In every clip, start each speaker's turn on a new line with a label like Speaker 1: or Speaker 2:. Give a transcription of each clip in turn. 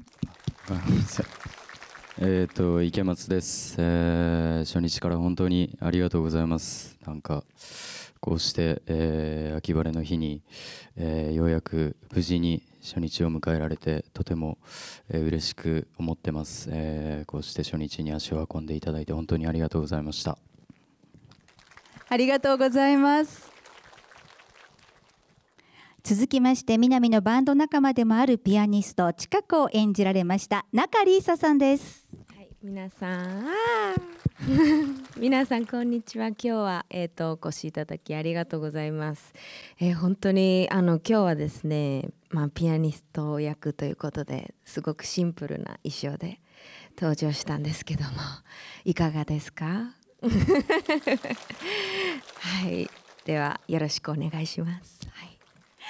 Speaker 1: えっと池松です、えー、初日から本当にありがとうございますなんかこうして、えー、秋晴れの日に、えー、ようやく無事に初日を迎えられてとても、えー、嬉しく思ってます、えー、こうして初日に足を運んでいただいて本当にありがとうございました
Speaker 2: ありがとうございます続きまして南のバンド仲間でもあるピアニスト近くを演じられました中里依紗さんです。
Speaker 3: はい、皆さん 皆さんこんにちは今日はえっ、ー、とお越しいただきありがとうございます、えー、本当にあの今日はですねまあピアニスト役ということですごくシンプルな衣装で登場したんですけどもいかがですか はいではよろしくお願いしますはい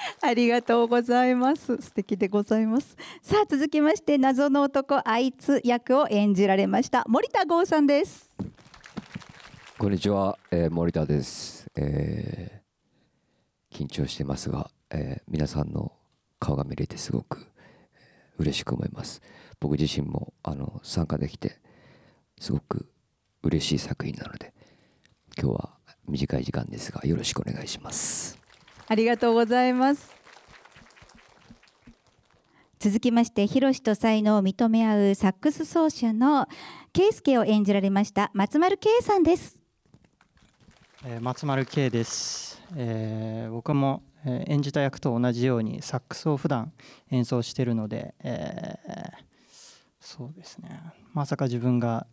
Speaker 2: ありがとうございます。素敵でございます。さあ続きまして謎の男あいつ役を演じられました森田剛さんです。
Speaker 4: こんにちは、えー、森田です、えー、緊張してますが、えー、皆さんの顔が見れてすごく嬉しく思います。僕自身もあの参加できてすごく嬉しい作品なので今日は短い時間ですがよろしくお願いします。
Speaker 2: ありがとうございます続きまして広志と才能を認め合うサックス奏者の圭介を演じられました松丸圭さんです、
Speaker 5: えー、松丸圭です、えー、僕もえ演じた役と同じようにサックスを普段演奏してるので、えー、そうですねまさか自分が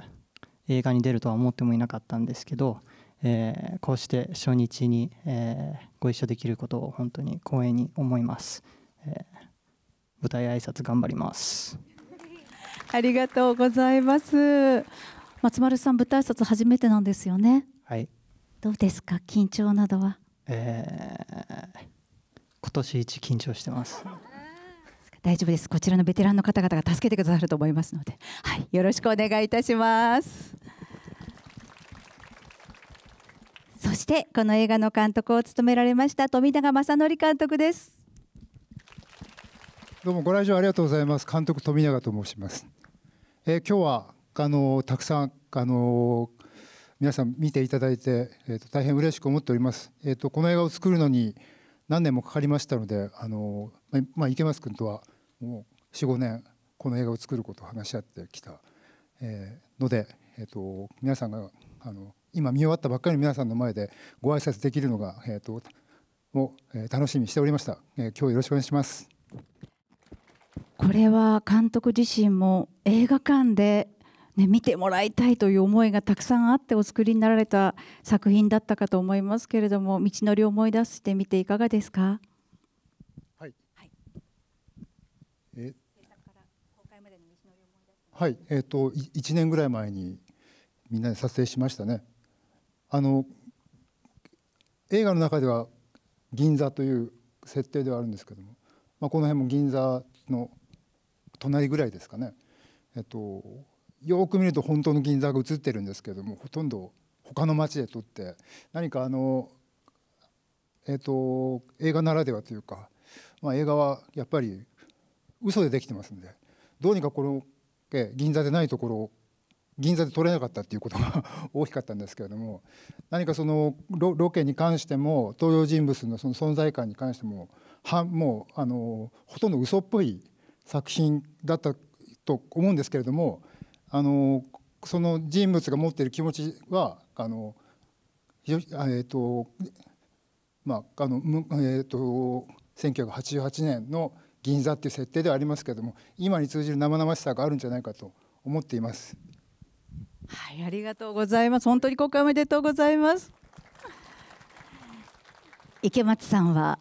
Speaker 5: 映画に出るとは思ってもいなかったんですけど、えー、こうして初日に、えー、ご一緒できることを本当に光栄に思います、えー、舞台挨拶頑張ります
Speaker 2: ありがとうございます松丸さん舞台挨拶初めてなんですよねはいどうですか緊張などは
Speaker 5: えー、今年一緊張してます
Speaker 2: 大丈夫ですこちらのベテランの方々が助けてくださると思いますのではいよろしくお願いいたしますしてこの映画の監督を務められました富永正則監督です
Speaker 6: どうもご来場ありがとうございます監督富永と申します、えー、今日はあのたくさんあの皆さん見ていただいて、えーと、大変嬉しく思っております、えーと、この映画を作るのに何年もかかりましたのであの、ままあ、池松君とはもう45年この映画を作ることを話し合ってきた、えー、ので、えーと皆さんがあの今見終わったばっかりの皆さんの前でご挨拶できるのが、えーと、を、え楽しみにしておりました、えー、今日よろしくお願いしますこれは
Speaker 2: 監督自身も映画館で、ね、見てもらいたいという思いがたくさんあってお作りになられた作品だったかと思いますけれども道のりを思い出してみていかがですかはい、は
Speaker 6: いえはいえーと、と1年ぐらい前にみんなで撮影しましたね。あの映画の中では銀座という設定ではあるんですけども、まあ、この辺も銀座の隣ぐらいですかね、えっと、よく見ると本当の銀座が映ってるんですけどもほとんど他の町で撮って何かあの、えっと、映画ならではというか、まあ、映画はやっぱり嘘でできてますんでどうにかこの銀座でないところ銀座で取れなかったっていうことが 大きかったんですけれども何かそのロケに関しても登場人物のその存在感に関してもはもうあのほとんど嘘っぽい作品だったと思うんですけれどもあのその人物が持っている気持ちはあのえーとまああのえーと1988年の銀座っていう設定ではありますけれども今に通じる生々しさがあるんじゃないかと思っています。
Speaker 2: はい、ありがとうございます。本当に国会おめでとうございます。池松さんは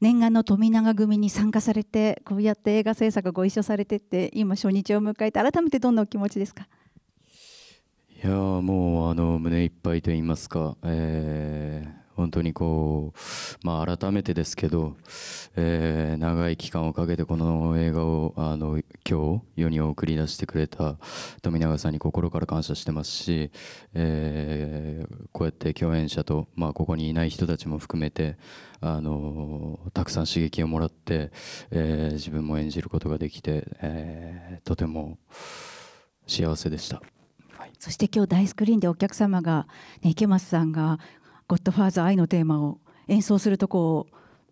Speaker 2: 念願の富永組に参加されて、こうやって映画制作ご一緒されてって、今初日を迎えて改めてどんなお気持ちですか。
Speaker 1: いやもうあの胸いっぱいと言いますか、えー、本当にこう、まあ、改めてですけど、えー、長い期間をかけてこの映画をあの今日世に送り出してくれた富永さんに心から感謝してますし、えー、こうやって共演者と、まあ、ここにいない人たちも含めてあのたくさん刺激をもらって、えー、自分も演じることができて、えー、とても幸せでした。
Speaker 2: そして今日大スクリーンでお客様が、ね、池松さんがゴッドファーザー愛のテーマを演奏するとこを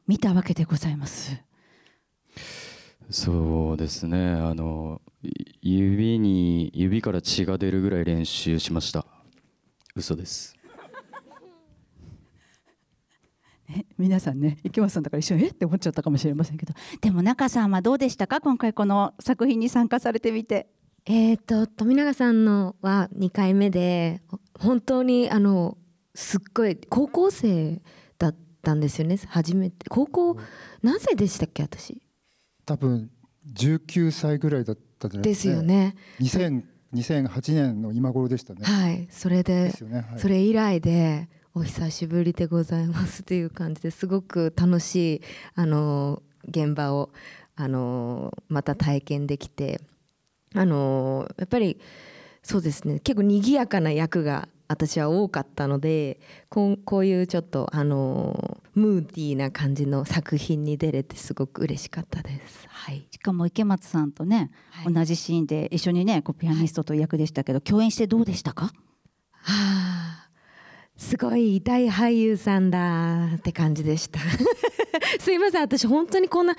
Speaker 2: 見たわけでございます。
Speaker 1: そうですねあの指に指から血が出るぐらい練習しました嘘です、
Speaker 2: ね、皆さんね池松さんだから一緒にえって思っちゃったかもしれませんけどでも中さんはどうでしたか今回この作品に参加されてみて
Speaker 3: えっ、ー、と富永さんのは2回目で本当にあのすっごい高校生だったんですよね初め
Speaker 6: て高校何歳でしたっけ私多分19歳ぐらいだったじゃないですか、ね、ですよね2008年の今頃でしたねは
Speaker 3: いそれで、ねはい、それ以来でお久しぶりでございますという感じですごく楽しいあの現場をあのまた体験できてあのやっぱりそうですね結構にぎやかな役が私は多かったのでこういうちょっとあのムーディーな感じの作品に出れてすごく嬉しかったです、
Speaker 2: はい、しかも池松さんとね、はい、同じシーンで一緒にねピアニストと役でしたけど、共演してどうでしたか、は
Speaker 3: あ、すごい痛い俳優さんだって感じでした すいません私本当にこんな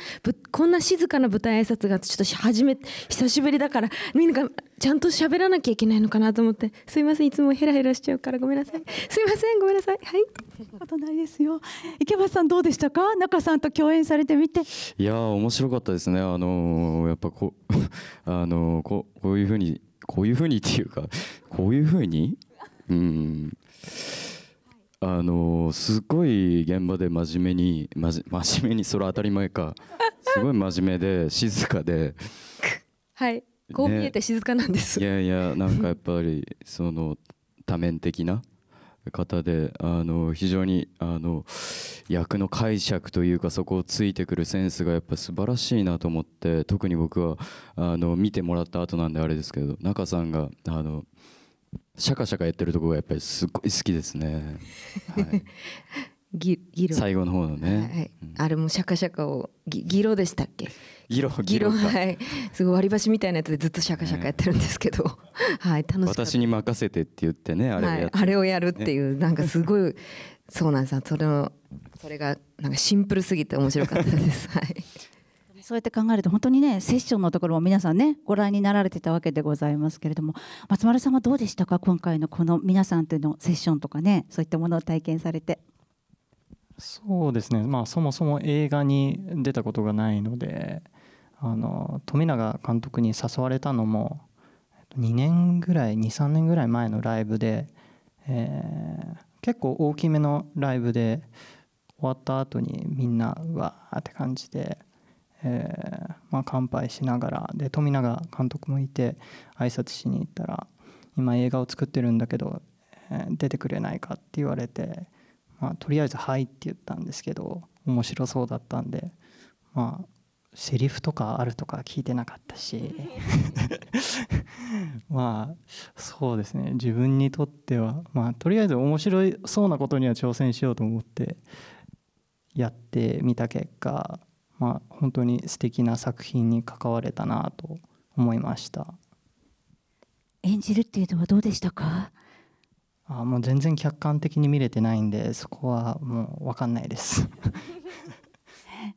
Speaker 3: こんな静かな舞台挨拶がちょっと初め久しぶりだからみんながちゃんと喋らなきゃいけないのかなと思ってすいませんいつもヘラヘラしち
Speaker 2: ゃうからごめんなさいすいませんごめんなさいはいないですよ池橋さんどうでしたか中さんと共演されてみて
Speaker 1: いや面白かったですねあのー、やっぱこう あのー、ここういうふうにこういうふうにっていうかこういうふうにうんあのすごい現場で真面目に真面目にそれ当たり前か すごい真面目で静かで
Speaker 3: はいこう見えて静かなんです、ね、い
Speaker 1: やいやなんかやっぱりその多面的な方であの非常にあの役の解釈というかそこをついてくるセンスがやっぱ素晴らしいなと思って特に僕はあの見てもらった後なんであれですけど中さんがあのシャカシャカやってるところがやっぱりすごい好きですね。はい、
Speaker 3: ギ ギロ最後
Speaker 1: の方のね、は
Speaker 3: いうん、あれもシャカシャカをギギロでしたっけ
Speaker 1: ギロギロはい
Speaker 3: すごい割り箸みたいなやつでずっとシャカシャカやってるんですけど、ね、はい楽しか
Speaker 1: 私に任せてって言ってねあれをや,、はい、あれをやるっ
Speaker 3: ていう、ね、なんかすごいそうなんですそれのそれがなんかシンプルすぎて面白かったです。はい
Speaker 2: そうやって考えると本当にねセッションのところも皆さんねご覧になられてたわけでございますけれども松丸さんはどうでしたか今回のこの皆さんとのセッションとかねそういったものを体験されて。
Speaker 5: そうですね、まあ、そもそも映画に出たことがないのであの富永監督に誘われたのも2年ぐらい23年ぐらい前のライブで、えー、結構大きめのライブで終わった後にみんなうわーって感じでえー、まあ、乾杯しながらで富永監督もいて挨拶しに行ったら「今映画を作ってるんだけど、えー、出てくれないか?」って言われて、まあ、とりあえず「はい」って言ったんですけど面白そうだったんでまあセリフとかあるとか聞いてなかったし まあそうですね自分にとってはまあとりあえず面白いそうなことには挑戦しようと思ってやってみた結果まあ、本当に素敵な作品に関われたなと思いました
Speaker 2: 演じるっていうのはどうでしたか
Speaker 5: あもう全然客観的に見れてないんでそこはもう分かんないです。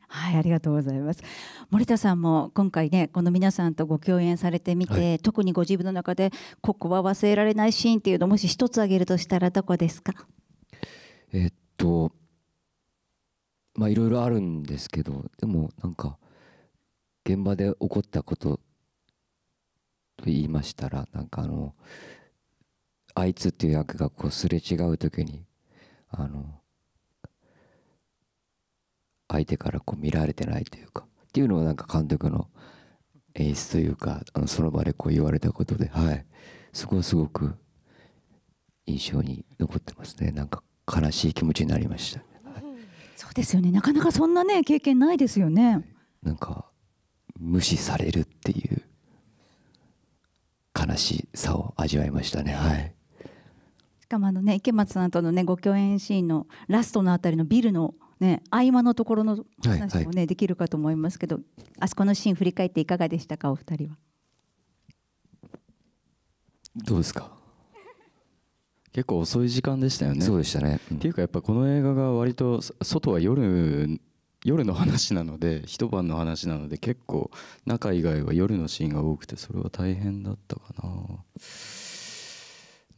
Speaker 5: はいありがとうございます森田さんも今回ねこの皆さんとご共
Speaker 2: 演されてみて、はい、特にご自分の中でここは忘れられないシーンっていうのもし一つ挙げるとしたらどこですか
Speaker 4: えっとまあいろいろあるんですけどでもなんか現場で起こったことと言いましたらなんかあのあいつっていう役がこうすれ違う時にあの相手からこう見られてないというかっていうのはなんか監督の演出というかあのその場でこう言われたことではいそこはすごく印象に残ってますねなんか悲しい気持ちになりました。
Speaker 2: ですよねなかなかそんなね経験ないですよね
Speaker 4: なんか無視されるっていう悲しさを味わいましたねはい
Speaker 2: しかもあのね池松さんとのねご共演シーンのラストのあたりのビルのね合間のところの話もね、はいはい、できるかと思いますけどあそこのシーン振り返っていかがでしたかお二人は
Speaker 1: どうですか結構遅い時間でしたよねそうでしたね、うん、っていうかやっぱこの映画が割と外は夜夜の話なので一晩の話なので結構中以外は夜のシーンが多くてそれは大変だったかな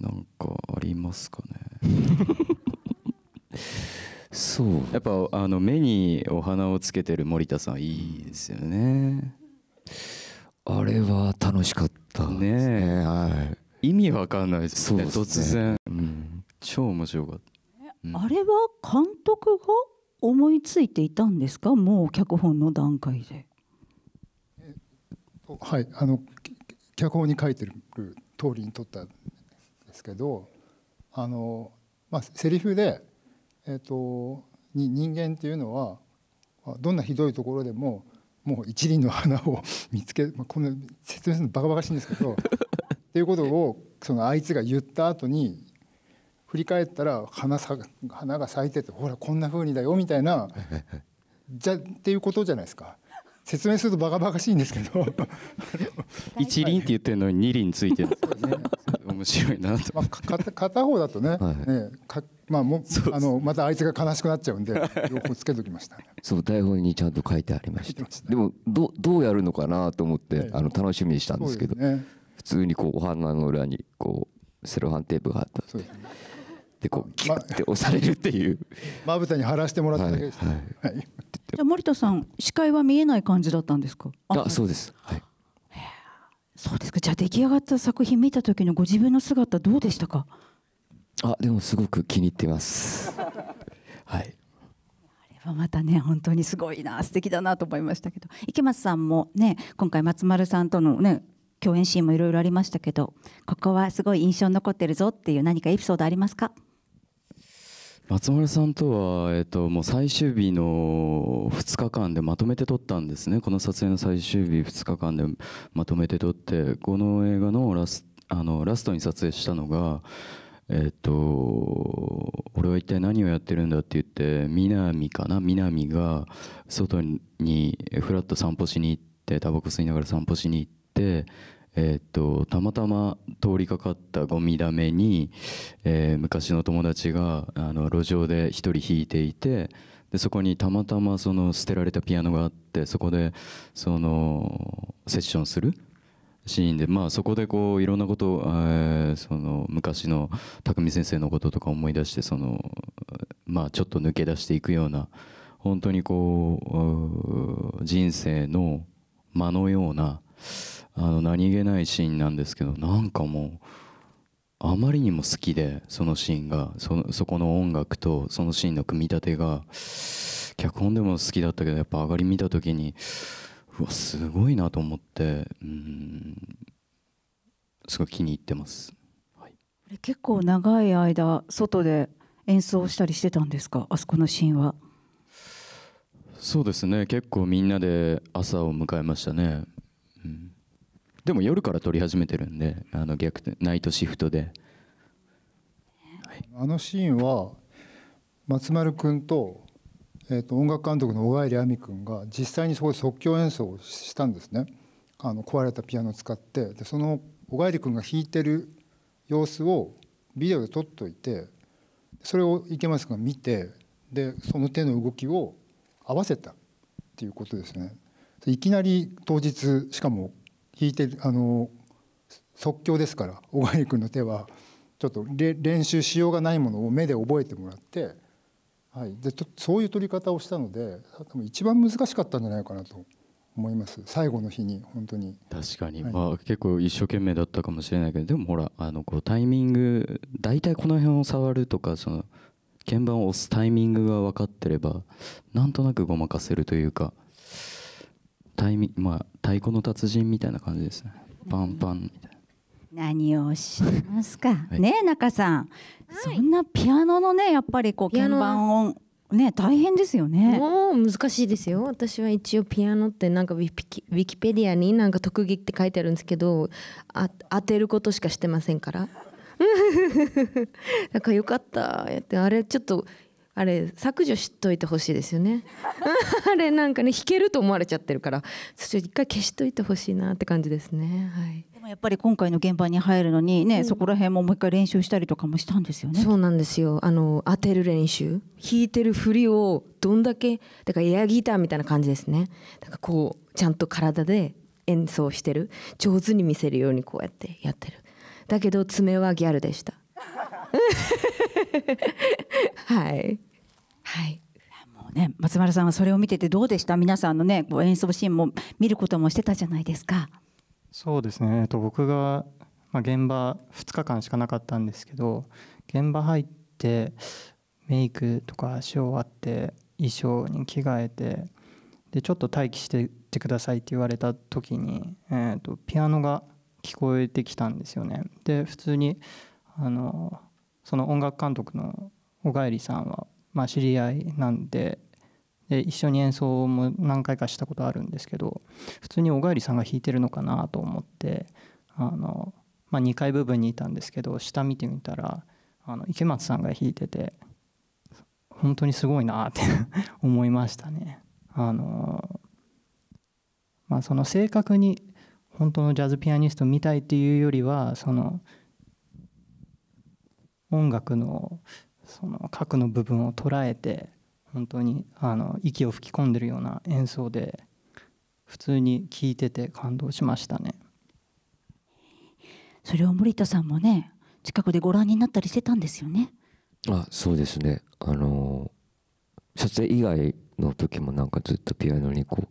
Speaker 1: なんかありますかね そうやっぱあの目にお花をつけてる森田さんいいですよねあれは楽しかったですねねはい意味わかんないですね、ね、突然、うん、超面白かっ
Speaker 2: た、あれは監督が思いついていた
Speaker 6: んですかもう脚本の段階ではいあの脚本に書いてる通りに撮ったんですけどあの、まあ、セリフで、えっと、とに人間っていうのはどんなひどいところでももう一輪の花を見つけ、まあ、この説明するのバカバカしいんですけどっていうことをそのあいつが言った後に振り返ったら花さ花が咲いててほらこんなふうにだよみたいな じゃっていうことじゃないですか。説明するとバカバカしいんですけど
Speaker 1: 一輪って言ってるのに二輪ついてる面白いなと、まあ、
Speaker 6: か片方だとねはい、ねかまあもそうあのまたあいつが悲しくなっちゃうんで両方つけときました、ね、
Speaker 4: そう台本にちゃんと書いてありましたでもどどうやるのかなと思って、はい、あの楽しみにしたんですけど、ね、通にこうお花の裏にこうセロハンテープが貼ってあって。でこうギュッて押されるっていう、
Speaker 6: まぶたに貼らせてもらっただけです、はい
Speaker 4: じ
Speaker 2: ゃあ森田さん視界は見えない感じだったんですか
Speaker 4: あそうです、はい、
Speaker 2: そうですかじゃあ出来上がった作品見た時のご自分の姿どうでしたか
Speaker 4: あでもすごく気に入ってます はいあ
Speaker 2: れはまたね本当にすごいな素敵だなと思いましたけど池松さんもね今回松丸さんとのね共演シーンもいろいろありましたけどここはすごい印象に残ってるぞっていう何かエピソードありますか
Speaker 1: 松丸さんとは、えっと、もう最終日の2日間でまとめて撮ったんですねこの撮影の最終日2日間でまとめて撮ってこの映画のラスあのラストに撮影したのが、えっと、俺は一体何をやってるんだって言って南かな南が外にふらっと散歩しに行ってタバコ吸いながら散歩しに行ってえー、とたまたま通りかかったゴミだめに、えー、昔の友達があの路上で1人弾いていてでそこにたまたまその捨てられたピアノがあってそこでそのセッションするシーンで、まあ、そこでこういろんなことを、えー、その昔の匠先生のこととか思い出してその、まあ、ちょっと抜け出していくような本当にこう人生の間のような、あの何気ないシーンなんですけどなんかもうあまりにも好きでそのシーンがそそこの音楽とそのシーンの組み立てが脚本でも好きだったけどやっぱ上がり見た時にうわすごいなと思ってうんすごい気に入ってます、
Speaker 2: はい、結構長い間外で演奏したりしてたんですかあそこのシーンは
Speaker 1: そうですね結構みんなで朝を迎えましたね、うんでも夜から撮り始めてるんであの逆ナイトシフトで、
Speaker 6: はい、あのシーンは松丸君と,、えーと、音楽監督の小帰亜美君が実際にそこで即興演奏をしたんですねあの壊れたピアノを使ってでその小帰君が弾いてる様子をビデオで撮っといてそれを池松君が見てでその手の動きを合わせたっていうことですね。いきなり当日しかも引いてあの即興ですから 小川君の手はちょっと練習しようがないものを目で覚えてもらって、はい、でそういう取り方をしたので多分一番難しかったんじゃないかなと思います最後の日に本当に確かに、は
Speaker 1: い、まあ、結構一生懸命だったかもしれないけどでもほらあのこうタイミング大体この辺を触るとかその鍵盤を押すタイミングが分かってればなんとなくごまかせるというか。タイミまあ、太鼓の達人みたいな感じですね。パンパンみたいな。
Speaker 2: 何をしますか。はい、ね中さん、はい、そんなピアノのね、やっぱりこう鍵盤音。ね、大変ですよね。もう難
Speaker 3: しいですよ。私は一応ピアノってなんかウィキウィキペディアになんか特技って書いてあるんですけど、あ当てることしかしてませんから。なんか良かった。やってあれちょっとあれ削除しといてほしいですよね
Speaker 2: あれなんかね弾けると思われちゃってるからそれ一回消しといてほしいなって感じですねはいでもやっぱり今回の現場に入るのにね、うん、そこら辺ももう一回練習したりとかもしたんですよねそうなんですよあの当てる練習
Speaker 3: 弾いてる振りをどんだけだからエアギターみたいな感じですねだからこうちゃんと体で演奏してる上手に見せるようにこうやってやってるだけど爪はギャルでした
Speaker 2: はいはいもうね松丸さんはそれを見ててどうでした皆さんのねこう演奏シーンも見ることもしてたじゃないですか
Speaker 5: そうですね、えっと、僕が、まあ、現場2日間しかなかったんですけど現場入ってメイクとか足を割って衣装に着替えてでちょっと待機しててくださいって言われた時に、えーとピアノが聞こえてきたんですよねで普通にあのその音楽監督の小えりさんは、まあ、知り合いなんでで一緒に演奏も何回かしたことあるんですけど普通に小えりさんが弾いてるのかなと思ってあの、まあ、2階部分にいたんですけど下見てみたらあの池松さんが弾いてて本当にすごいなって 思いましたね。あのまあ、その正確に本当のジャズピアニストみたいっていうよりはその音楽のその核の部分を捉えて本当にあの息を吹き込んでるような演奏で普通に聴いてて感動しましたね
Speaker 2: それを森田さんもね近くでご覧になったりしてたんですよね
Speaker 4: あそうですねあの撮影以外の時もなんかずっとピアノにこう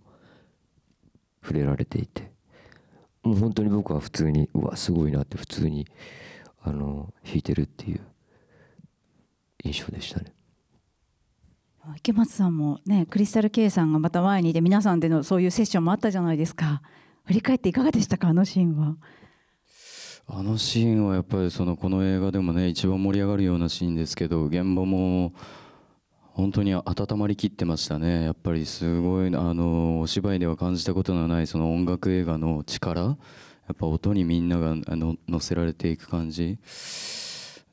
Speaker 4: 触れられていてもう本当に僕は普通にうわすごいなって普通にあの弾いてるっていう印象でしたね。
Speaker 2: 池松さんもねクリスタル K さんがまた前にいて皆さんでのそういうセッションもあったじゃないですか振り返っていかがでしたかあのシーンは。
Speaker 1: あのシーンはやっぱりそのこの映画でもね一番盛り上がるようなシーンですけど現場も本当に温まりきってましたねやっぱりすごいあのお芝居では感じたことのないその音楽映画の力やっぱ音にみんなが乗せられていく感じ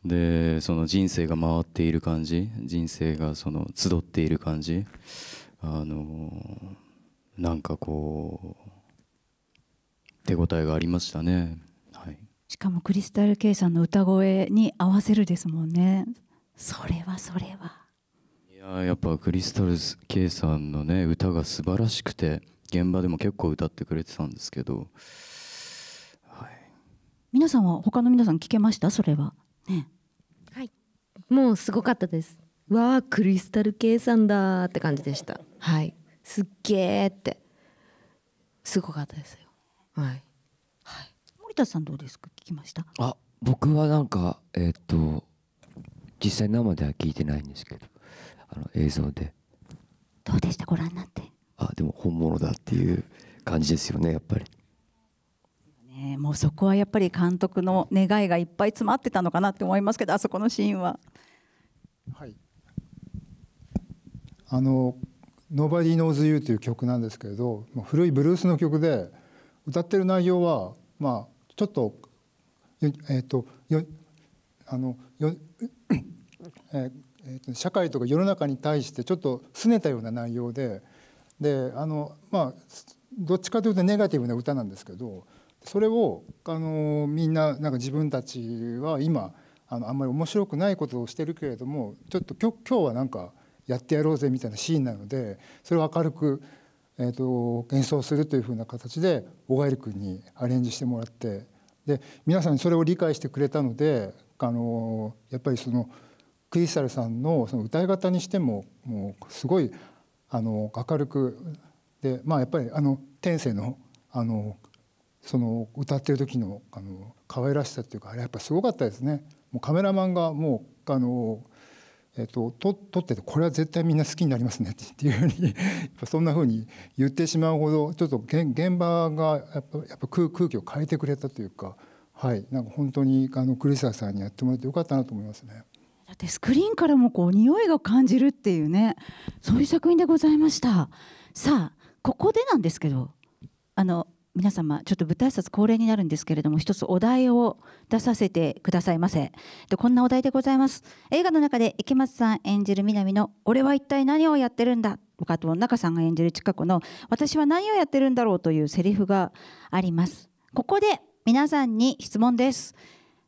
Speaker 1: でその人生が回っている感じ人生がその集っている感じあのなんかこう手応えがありましたね、は
Speaker 2: い、しかもクリスタル・ケイさんの歌声に合わせるですもんねそれはそれは
Speaker 1: いややっぱクリスタル・ケイさんのね歌が素晴らしくて現場でも結構歌ってくれてたんですけど、
Speaker 2: はい、皆さんは他の皆さん聞けましたそれはね
Speaker 3: はいもうすごかったですわあクリスタル計算だって感じでしたはいすっげえってすごかったですよはい、はい、
Speaker 2: 森田さんどうですか聞きました
Speaker 4: あ僕はなんかえっ、と実際生では聞いてないんですけどあの映像で
Speaker 2: どうでしたご覧になって
Speaker 4: あでも本物だっていう感じですよねやっぱり
Speaker 2: ね、もうそこはやっぱり監督の願いがいっぱい詰まってたのかなって思いますけどあそこのシーンは。
Speaker 6: はい、あの「Nobody Knows You」という曲なんですけれど古いブルースの曲で歌ってる内容は、まあ、ちょっと,、えーと、よあのよ、えーと社会とか世の中に対してちょっと拗ねたような内容でであの、まあ、どっちかというとネガティブな歌なんですけど。それをあのみんななんか自分たちは今あのあんまり面白くないことをしてるけれどもちょっと今日今日はなんかやってやろうぜみたいなシーンなのでそれを明るく、えーと、演奏するというふうな形で小ガエル君にアレンジしてもらってで皆さんそれを理解してくれたのであのやっぱりそのクリスタルさんのその歌い方にしてももうすごいあの明るくでまあやっぱりあの天性のあのその歌ってる時のあの可愛らしさっていうかあれやっぱすごかったですね。もうカメラマンがもうあのえっと、と撮っててこれは絶対みんな好きになりますねっていうふうに やっぱそんなふうに言ってしまうほどちょっと現場がやっぱやっぱ空空気を変えてくれたというか、はい、なんか本当にあのク栗沢さんにやってもらってよかったなと思いますね。
Speaker 2: だってスクリーンからもこう匂いが感じるっていうねそういう作品でございました。さあここでなんですけどあの皆様ちょっと舞台挨拶恒例になるんですけれども一つお題を出させてくださいませでこんなお題でございます映画の中で池松さん演じる南の「俺は一体何をやってるんだ」とかと中さんが演じる近くの「私は何をやってるんだろう」というセリフがありますここで皆さんに質問です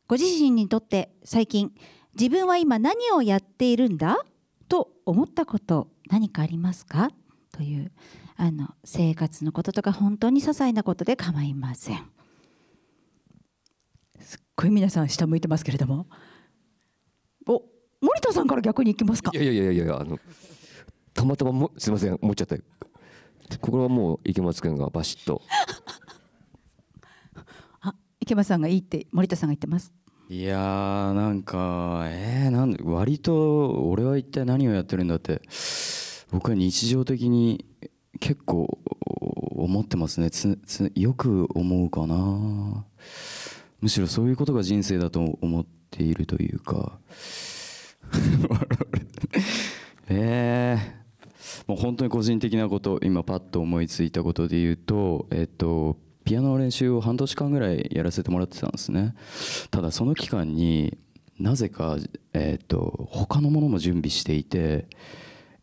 Speaker 2: ご自身にとって最近自分は今何をやっているんだと思ったこと何かありますかというあの生活のこととか本当に些細なことで構いませんすっごい皆さん下向いてますけれどもお森田さんから逆にいき
Speaker 4: ますかいやいやいやいやあのたまたまもすみません思っちゃってここはもう池松君がバシッと
Speaker 2: あ池松さんがいいって森田さんが言ってます
Speaker 1: いやーなんかえー、なん割と俺は一体何をやってるんだって僕は日常的に結構思ってますねよく思うかなむしろそういうことが人生だと思っているというかえー、もう本当に個人的なこと今パッと思いついたことで言うとえっとピアノの練習を半年間ぐらいやらせてもらってたんですねただその期間になぜか、えーと他のものも準備していて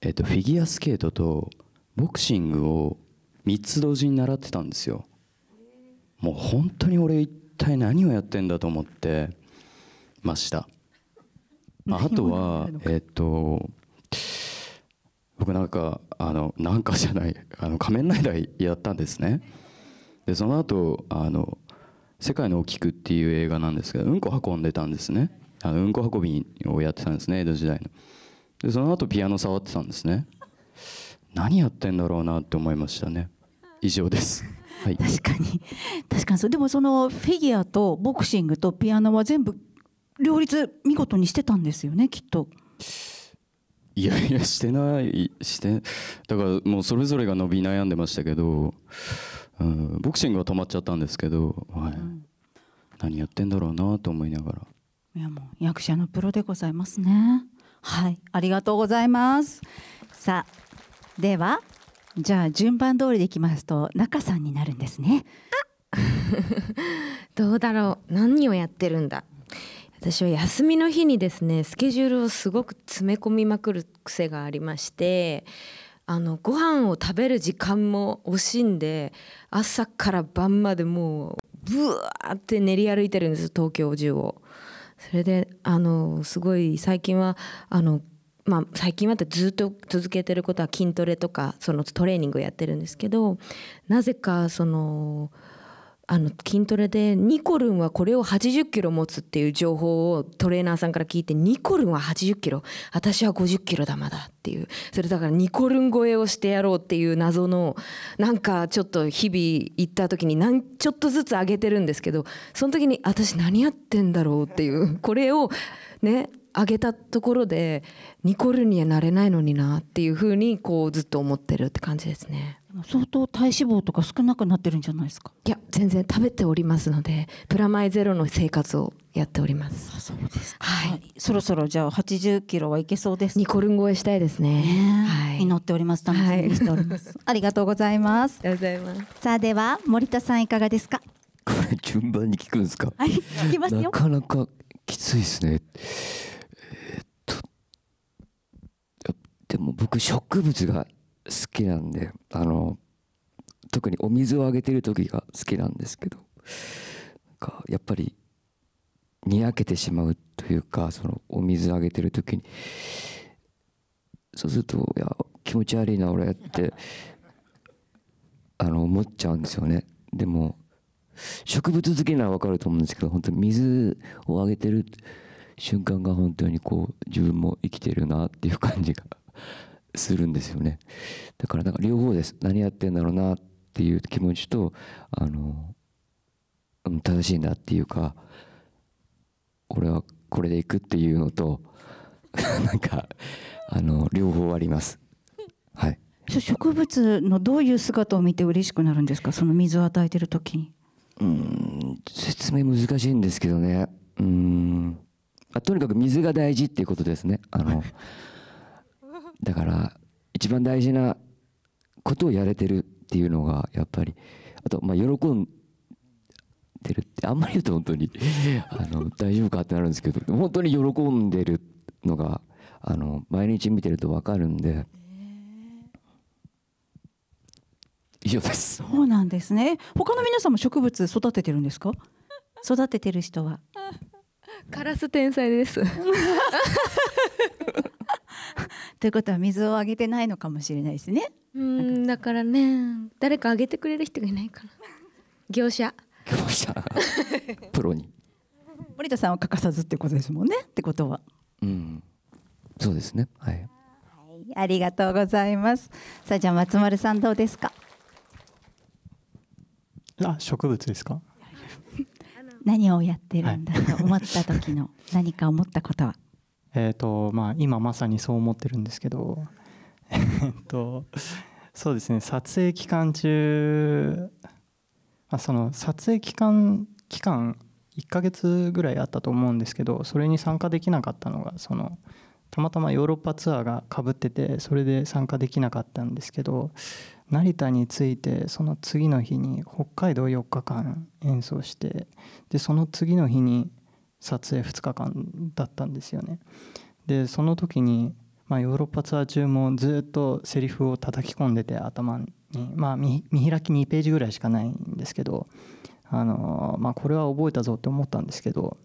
Speaker 1: えっと、フィギュアスケートとボクシングを3つ同時に習ってたんですよもう本当に俺一体何をやってんだと思ってましたあとはえっと僕なんかあのなんかじゃないあの仮面ライダーやったんですねでその後あの世界の大きく」っていう映画なんですけどうんこ運んでたんですねあのうんこ運びをやってたんですね江戸時代の。でその後ピアノ触ってたんですね何やってんだろうなって思いましたね以上です、はい、確かに
Speaker 2: 確かにそうでもそのフィギュアとボクシングとピアノは全部両立見事にしてたんですよねきっと
Speaker 1: いやいやしてないしてだからもうそれぞれが伸び悩んでましたけど、うん、ボクシングは止まっちゃったんですけど、はい、うん、何やってんだろうなと思いながら
Speaker 2: いやもう役者のプロでございますねはいありがとうございますさあではじゃあ順番通りでいきますと中さんになるんですね
Speaker 3: どうだろう何をやってるんだ私は休みの日にですねスケジュールをすごく詰め込みまくる癖がありましてあのご飯を食べる時間も惜しんで朝から晩までもうブワーって練り歩いてるんです東京中を。それであのすごい最近はあのまあ、最近はずっと続けてることは筋トレとかそのトレーニングをやってるんですけどなぜかそのあの筋トレでニコルンはこれを80キロ持つっていう情報をトレーナーさんから聞いてニコルンは80キロ私は50キロだまだっていうそれだからニコルン超えをしてやろうっていう謎のなんかちょっと日々行った時になんちょっとずつ上げてるんですけどその時に私何やってんだろうっていうこれをね上げたところでニコルンにはなれないのになっていうふうにこうずっと思ってるって感じですね。相当体脂肪とか少なくなってるんじゃないですかいや全然食べておりますのでプラマイゼロの生活をやっておりますそうで
Speaker 2: すはい、はい、そろそろじゃあ80キロはいけそうですニコルン超えしたいですね、ね、はい、祈っております楽しみにしております、は い、ありがとうございますありがとうございますさあでは森田さんいかがですかこれ順
Speaker 4: 番に聞くんですかはい聞きますよなかなかきついですねえー、っとでも僕植物が好きなんであの特にお水をあげてる時が好きなんですけどかやっぱりにやけてしまうというかそのお水あげてる時にそうするといや気持ち悪いな俺ってあの思っちゃうんですよねでも植物好きなら分かると思うんですけど本当に水をあげてる瞬間が本当にこう自分も生きてるなっていう感じがするんですよねだからなんか両方です何やってんだろうなっていう気持ちとあの正しいんだっていうか俺はこれでいくっていうのと なんかあの両方あります
Speaker 2: はい植物のどういう姿を見て嬉しくなるんですかその水を与えてる時にう
Speaker 4: ん説明難しいんですけどねうんあとにかく水が大事っていうことですねあのだから一番大事なことをやれてるっていうのがやっぱりあとまあ喜んでるってあんまり言うと本当に あの大丈夫かってなるんですけど本当に喜んでるのがあの毎日見てると分かるんで。以上です。
Speaker 2: そうなんですね。他の皆さんも植物育ててるんですか？育ててる人は。カラス天才です。ということは水をあげてないのかもしれないですね。
Speaker 3: うんだからね誰かあげてくれる人がいないから業者。
Speaker 2: 業者。プロに。森田さんは欠かさずってことですもんね。ってことは。うん。
Speaker 5: そうですね。はい。はい、
Speaker 2: ありがとうございます。さあじゃあ松丸さんどうですか。
Speaker 5: あ植物ですか。
Speaker 2: 何をやってるんだと思った時の何か思ったことは。はい
Speaker 5: えーとまあ、今まさにそう思ってるんですけど、えー、とそうですね撮影期間中あその撮影期間期間1ヶ月ぐらいあったと思うんですけどそれに参加できなかったのがそのたまたまヨーロッパツアーがかぶっててそれで参加できなかったんですけど成田に着いてその次の日に北海道4日間演奏してでその次の日に撮影2日間だったんですよねでその時に、まあ、ヨーロッパツアー中もずっとセリフを叩き込んでて頭に、まあ、見開き2ページぐらいしかないんですけどあの、まあ、これは覚えたぞって思ったんですけど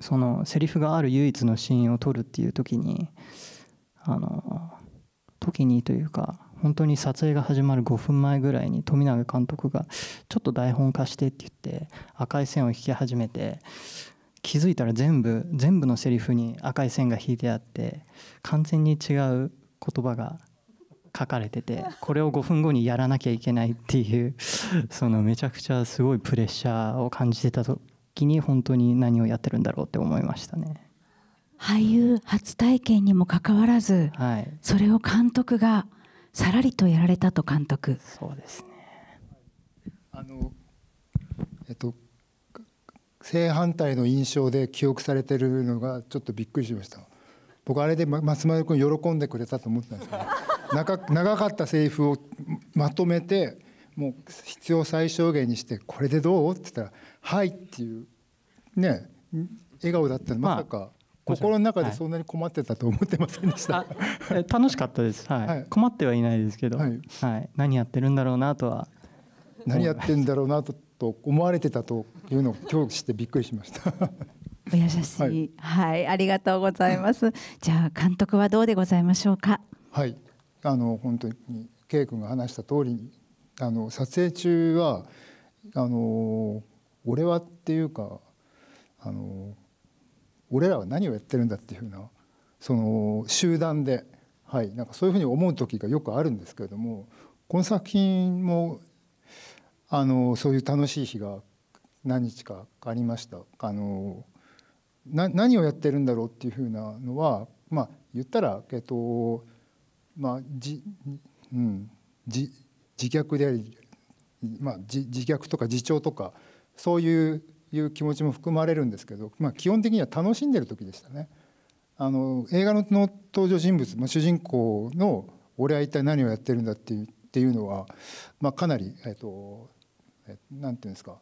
Speaker 5: そのセリフがある唯一のシーンを撮るっていう時にあの時にというか本当に撮影が始まる5分前ぐらいに富永監督がちょっと台本化してって言って赤い線を引き始めて気づいたら全部全部のセリフに赤い線が引いてあって完全に違う言葉が書かれててこれを5分後にやらなきゃいけないっていうそのめちゃくちゃすごいプレッシャーを感じてた時に本当に何をやってるんだろうって思いましたね。
Speaker 2: 俳優初体験にもかかわらず、はい、それを監督がさらりとやられたと
Speaker 6: 監督そうです、正反対の印象で記憶されてるのがちょっとびっくりしました僕あれで松丸君喜んでくれたと思ったんですけど 長長かったセリフをまとめてもう必要最小限にして「これでどう?」って言ったら「はい」っていうね笑顔だったのまさか、心の中でそんなに困ってたと思ってませんでした、はい、楽しかったです、はい、はい、困ってはいないですけど、はい、はい、
Speaker 5: 何やってるんだろうなとは
Speaker 6: 何やってんだろうなとと思われてたというのを今日してびっくりしました
Speaker 2: お優しい、はい、はい、ありがとうございます。じゃあ監督はどうでございましょうか。
Speaker 6: はい、あの本当に K 君が話した通りに、あの撮影中はあの俺はっていうか、あの俺らは何をやってるんだっていうふうなその集団で、はい、なんかそういうふうに思う時がよくあるんですけれども、この作品もあのそういう楽しい日が何日かありました。あのな何をやってるんだろうっていうふうなのは、まあ、言ったら、えっとまあじうん、自自虐であり、まあ、自自虐とか自重とかそういういう気持ちも含まれるんですけど、まあ、基本的には楽しんでる時でしたね。あの映画の登場人物、まあ、主人公の俺は一体何をやってるんだっていうっていうのは、まあ、かなり、えっと、何て言うんですか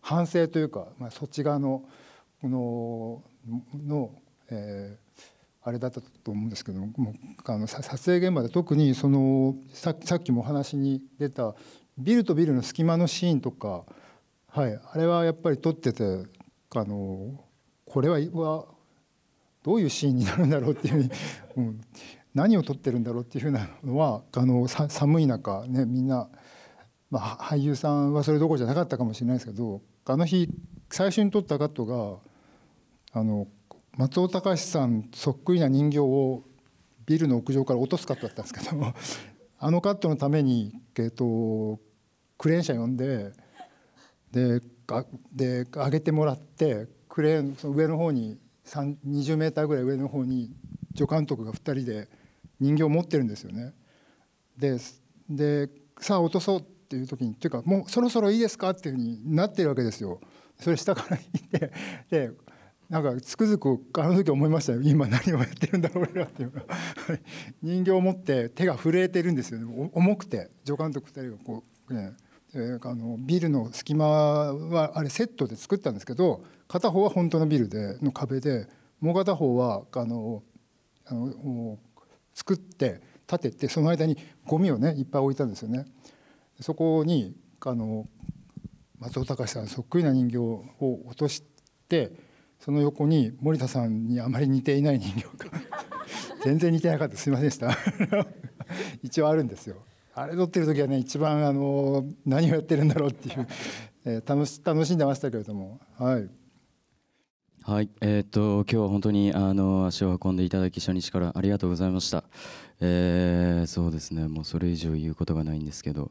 Speaker 6: 反省というか、まあ、そっち側ののの、えー、あれだったと思うんですけどもあの撮影現場で特にそのさっきもお話に出たビルとビルの隙間のシーンとか、はい、あれはやっぱり撮っててあのこれはどういうシーンになるんだろうっていうふうに、うん、何を撮ってるんだろうっていうふうなのはあの寒い中ねみんな。まあ、俳優さんはそれどころじゃなかったかもしれないですけどあの日最初に撮ったカットがあの松尾隆さんそっくりな人形をビルの屋上から落とすカットだったんですけど あのカットのために、えー、と、クレーン車呼んででで上げてもらってクレーンその上の方に20メーターぐらい上の方に助監督が2人で人形を持ってるんですよね。ででさあ落とそうっていう時にっていうかもうそろそろいいですかっていうふうになってるわけですよ。それ下から聞ってでなんかつくづくあの時思いましたよ今何をやってるんだろう俺らっていう 人形を持って手が震えてるんですよね重くて助監督2人がこうねあのビルの隙間はあれセットで作ったんですけど片方は本当のビルでの壁でもう片方はあのあの作って立ててその間にゴミをねいっぱい置いたんですよね。そこにあの松尾隆さんそっくりな人形を落としてその横に森田さんにあまり似ていない人形が 全然似てなかったすいませんでした 一応あるんですよ。あれ撮ってる時はね一番あの何をやってるんだろうっていう、え楽し楽しんでましたけれどもはい。
Speaker 1: はい、えー、っと今日は本当にあの足を運んでいただき初日からありがとうございました。えー、そうですねもうそれ以上言うことがないんですけど、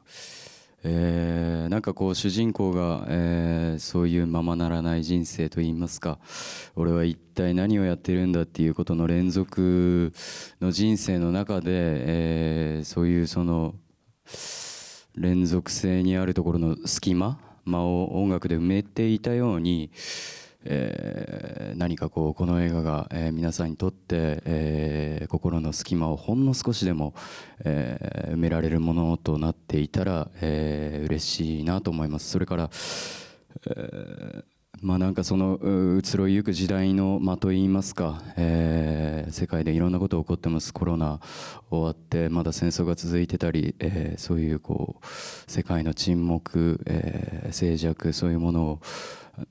Speaker 1: えー、なんかこう主人公が、えー、そういうままならない人生といいますか俺は一体何をやってるんだっていうことの連続の人生の中で、えー、そういうその連続性にあるところの隙間間を音楽で埋めていたようにえー、何かこうこの映画が、えー、皆さんにとって、えー、心の隙間をほんの少しでも、え埋められるものとなっていたら、えー、嬉しいなと思います。それから、えまあ、なんかその移ろいゆく時代の間といいますか、えー、世界でいろんなことが起こってますコロナ終わってまだ戦争が続いてたり、えー、そういうこう世界の沈黙、えー、静寂そういうものを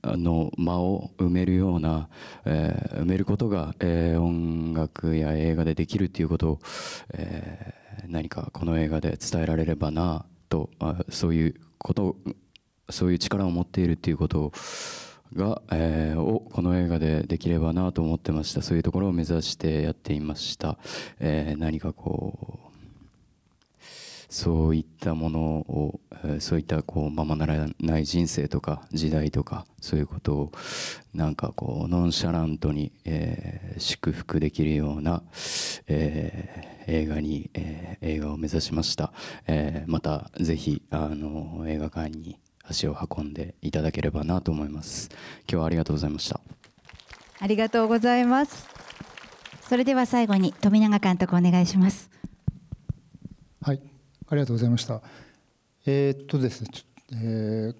Speaker 1: の間を埋めるような、えー、埋めることが、えー、音楽や映画でできるっていうことを、えー、何かこの映画で伝えられればなとあそういうことそういう力を持っているっていうことが、えー、をこの映画でできればなと思ってましたそういうところを目指してやっていました、えー、何かこうそういったものをそういったこうままならない人生とか時代とかそういうことをなんかこうノンシャラントに、えー、祝福できるような、えー、映画に、えー、映画を目指しました、えまたぜひあの映画館に足を運んでいただければなと思います今日はありがとうございました
Speaker 2: ありがとうございますそれでは最後に富永監督お願いします
Speaker 6: はいありがとうございました。えー、っとですね、えー、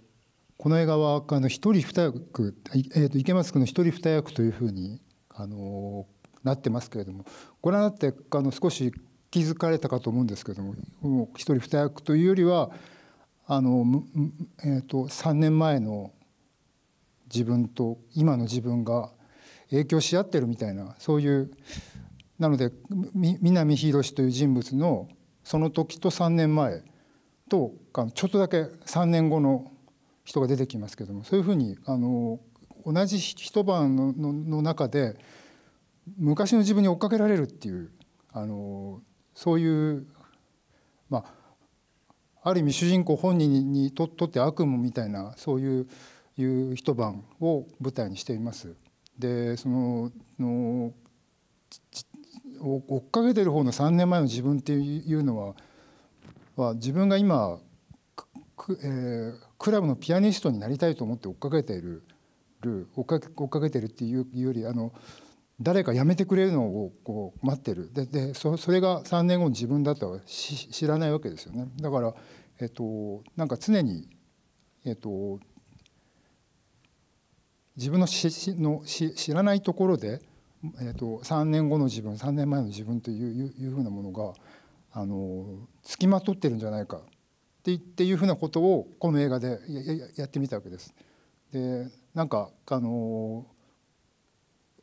Speaker 6: この映画はあの一人二役、えー、っと池松君の一人二役というふうにあのなってますけれども、ご覧になってあの少し気づかれたかと思うんですけれども、一人二役というよりはあのえっと三年前の自分と今の自分が影響し合ってるみたいなそういうなので南博という人物のその時と3年前とちょっとだけ3年後の人が出てきますけどもそういうふうにあの同じ一晩のの中で昔の自分に追っかけられるっていうあのそういうまあある意味主人公本人にとって悪夢みたいなそういういう一晩を舞台にしています。でそのの追っかけてる方の3年前の自分っていうのはは自分が今く、えー、クラブのピアニストになりたいと思って追っかけている追っかけ追っかけてるっていうよりあの誰か辞めてくれるのをこう待ってるででそそれが3年後の自分だとはし知らないわけですよねだから、えっと、なんか常に、えっと、自分のしのし知らないところでえーと、3年後の自分3年前の自分といういうふうなものがあのつきまとってるんじゃないかってっていうふうなことをこの映画でやってみたわけです。でなんかあの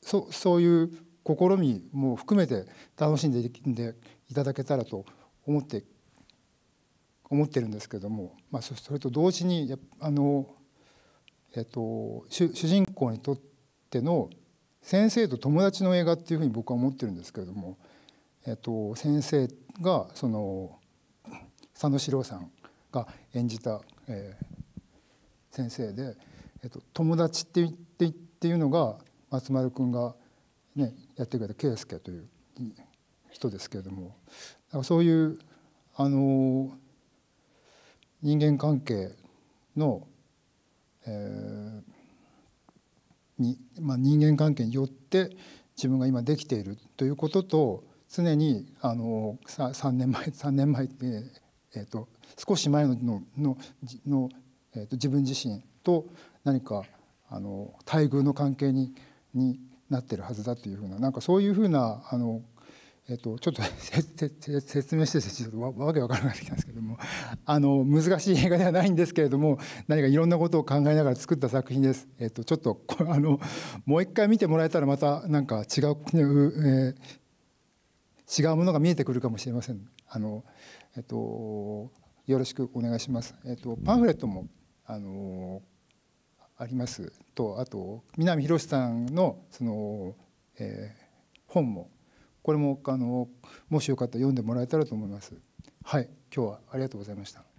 Speaker 6: そそういう試みも含めて楽しんででいただけたらと思って思ってるんですけども、まあ、それと同時にあの、えっと、主人公にとっての先生と友達の映画っていうふうに僕は思ってるんですけれども、えっと、先生がその佐野史郎さんが演じた、えー、先生で、えっと、友達って言って言っていうのが松丸君が、ね、やってくれた圭介という人ですけれどもそういう、あの人間関係の、えーに、まあ、人間関係によって自分が今できているということと常にあの 3, 年前3 年前って、えーと、少し前のののの、えーと、と自分自身と何かあの待遇の関係にになってるはずだというふうななんかそういうふうなあのえっと、ちょっと説明してちょっとわわけわからなくなってきたんですけどもあの難しい映画ではないんですけれども何かいろんなことを考えながら作った作品です。えっと、ちょっと あのもう一回見てもらえたらまたなんか違う、えー、違うものが見えてくるかもしれません。あのえっと、よろしくお願いします。えっと、パンフレットもあのありますとあと南博さんのその、えー、本もこれもあのもしよかったら読んでもらえたらと思います。はい、今日はありがとうございました。